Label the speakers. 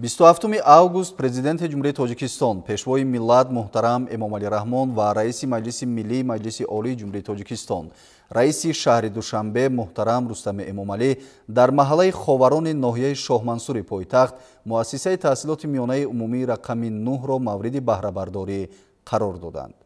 Speaker 1: 27 август президенти ҷумҳурии тоҷикистон пешвои миллат муҳтарам эмомалӣ раҳмон ва раиси маҷлиси миллии маҷлиси олии ҷумҳурии тоҷикистон раиси шаҳри душанбе муҳтарам рустаме эмомалӣ дар маҳаллаи ховарони ноҳияи шоҳмансури пойтахт муассисаи таҳсилоти миёнаи умумии рақами нӯҳро мавриди баҳрабардорӣ қарор доданд